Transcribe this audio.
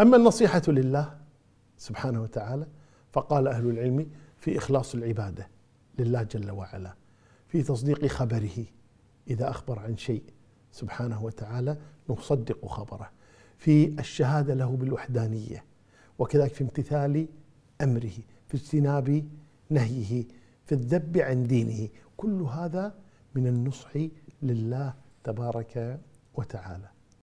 أما النصيحة لله سبحانه وتعالى فقال أهل العلم في إخلاص العبادة لله جل وعلا في تصديق خبره إذا أخبر عن شيء سبحانه وتعالى نصدق خبره في الشهادة له بالوحدانية وكذلك في امتثال أمره في اجتناب نهيه في الذب عن دينه كل هذا من النصح لله تبارك وتعالى